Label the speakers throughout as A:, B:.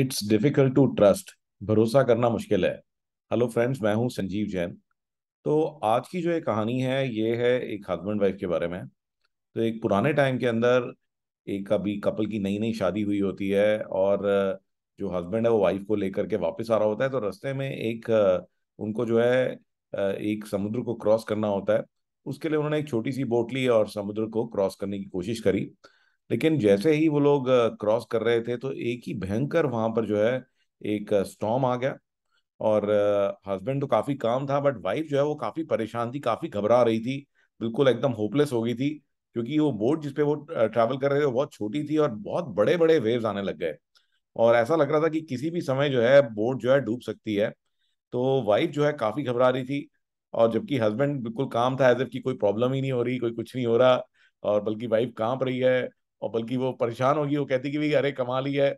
A: It's difficult to trust भरोसा करना मुश्किल है हेलो फ्रेंड्स मैं हूं संजीव जैन तो आज की जो एक कहानी है ये है एक हस्बैंड वाइफ के बारे में तो एक पुराने टाइम के अंदर एक अभी कपल की नई नई शादी हुई होती है और जो हस्बैंड है वो वाइफ को लेकर के वापस आ रहा होता है तो रास्ते में एक उनको जो है एक समुद्र को क्रॉस करना होता है उसके लिए उन्होंने एक छोटी सी बोट ली और समुद्र को क्रॉस करने की कोशिश करी लेकिन जैसे हम्म। ही वो लोग क्रॉस कर रहे थे तो एक ही भयंकर वहां पर जो है एक स्टॉम आ गया और हस्बैंड तो काफी काम था बट वाइफ जो है वो काफी परेशान थी काफी घबरा रही थी बिल्कुल एकदम होपलेस हो गई थी क्योंकि वो बोट जिसपे वो ट्रैवल कर रहे थे बहुत छोटी थी और बहुत बड़े बड़े वेव्स आने लग गए और ऐसा लग रहा था कि किसी भी समय जो है बोट जो है डूब सकती है तो वाइफ जो है काफी घबरा रही थी और जबकि हस्बैंड बिल्कुल काम था एज एफ की कोई प्रॉब्लम ही नहीं हो रही कोई कुछ नहीं हो रहा और बल्कि वाइफ कांप रही है और बल्कि वो परेशान होगी वो कहती कि भाई अरे कमाल ही है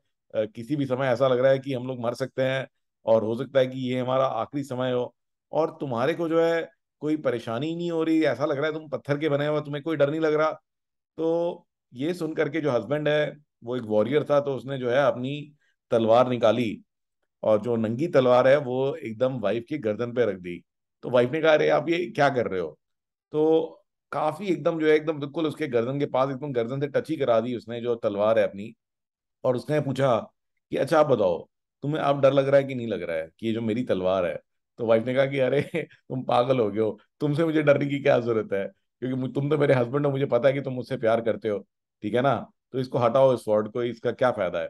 A: किसी भी समय ऐसा लग रहा है कि हम लोग मर सकते हैं और हो सकता है कि ये हमारा आखिरी समय हो और तुम्हारे को जो है कोई परेशानी नहीं हो रही ऐसा लग रहा है तुम पत्थर के बने हुए तुम्हें कोई डर नहीं लग रहा तो ये सुन करके जो हस्बैंड है वो एक वॉरियर था तो उसने जो है अपनी तलवार निकाली और जो नंगी तलवार है वो एकदम वाइफ के गर्दन पे रख दी तो वाइफ ने कहा अरे आप ये क्या कर रहे हो तो काफी एकदम जो है एकदम बिल्कुल उसके गर्दन के पास एकदम गर्दन से टच ही करा दी उसने जो तलवार है अपनी और उसने पूछा कि अच्छा आप बताओ तुम्हें आप डर लग रहा है कि नहीं लग रहा है कि ये जो मेरी तलवार है तो वाइफ ने कहा कि अरे तुम पागल हो गए हो तुमसे मुझे डरने की क्या जरूरत है क्योंकि तुम तो मेरे हस्बैंड हो मुझे पता है कि तुम मुझसे प्यार करते हो ठीक है ना तो इसको हटाओ इस वर्ड को इसका क्या फायदा है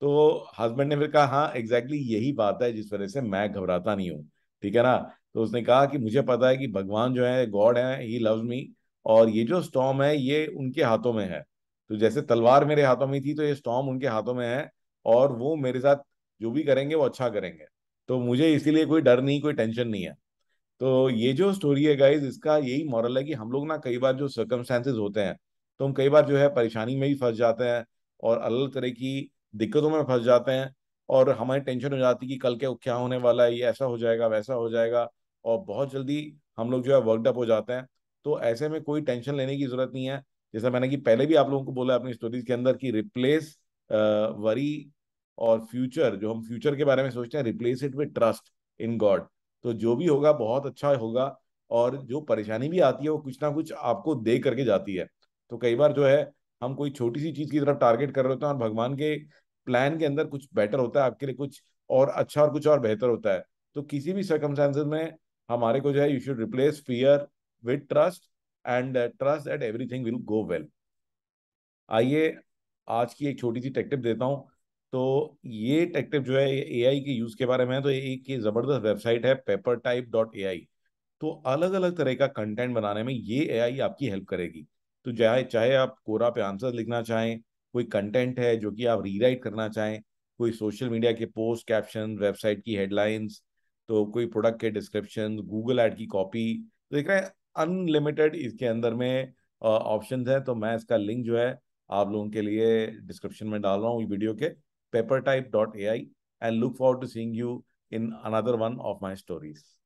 A: तो हस्बैंड ने फिर कहा हाँ एग्जैक्टली exactly यही बात है जिस वजह से मैं घबराता नहीं हूँ ठीक है ना तो उसने कहा कि मुझे पता है कि भगवान जो है गॉड है ही लव्स मी और ये जो स्टॉम है ये उनके हाथों में है तो जैसे तलवार मेरे हाथों में थी तो ये स्टॉम उनके हाथों में है और वो मेरे साथ जो भी करेंगे वो अच्छा करेंगे तो मुझे इसीलिए कोई डर नहीं कोई टेंशन नहीं है तो ये जो स्टोरी है गाइज इसका यही मॉरल है कि हम लोग ना कई बार जो सर्कमस्टांसेस होते हैं तो हम कई बार जो है परेशानी में भी फंस जाते हैं और अलग तरह की दिक्कतों में फंस जाते हैं और हमारी टेंशन हो जाती है कि कल के क्या होने वाला है ये ऐसा हो जाएगा वैसा हो जाएगा और बहुत जल्दी हम लोग जो है वर्कडअप हो जाते हैं तो ऐसे में कोई टेंशन लेने की जरूरत नहीं है जैसा मैंने कि पहले भी आप लोगों को बोला अपनी स्टोरीज के अंदर कि रिप्लेस वरी और फ्यूचर जो हम फ्यूचर के बारे में सोचते हैं replace it with trust in God तो जो भी होगा बहुत अच्छा होगा और जो परेशानी भी आती है वो कुछ ना कुछ आपको दे करके जाती है तो कई बार जो है हम कोई छोटी सी चीज की तरफ टारगेट कर रहे होते हैं और भगवान के प्लान के अंदर कुछ बेटर होता है आपके लिए कुछ और अच्छा और कुछ और बेहतर होता है तो किसी भी सर्कमस्टांसेस में हमारे को जो है you should replace fear with trust and trust that everything will go well आइए आज की एक छोटी सी टेक्टिप देता हूँ तो ये टेक्टिप जो है ए आई के यूज़ के बारे में है तो एक ये ज़बरदस्त वेबसाइट है paper type dot A I तो अलग अलग तरह का कंटेंट बनाने में ये ए आई आपकी हेल्प करेगी तो चाहे चाहे आप कोरा पे आंसर लिखना चाहें कोई कंटेंट है जो कि आप रीराइट करना चाहें कोई सोशल मीडिया के पोस्ट कैप्शन वेबसाइट की हेडलाइंस तो कोई प्रोडक्ट के डिस्क्रिप्शन गूगल एड की कॉपी तो देख रहे हैं अनलिमिटेड इसके अंदर में ऑप्शन है तो मैं इसका लिंक जो है आप लोगों के लिए डिस्क्रिप्शन में डाल रहा हूँ वीडियो के paper type dot A I and look for to seeing you in another one of my stories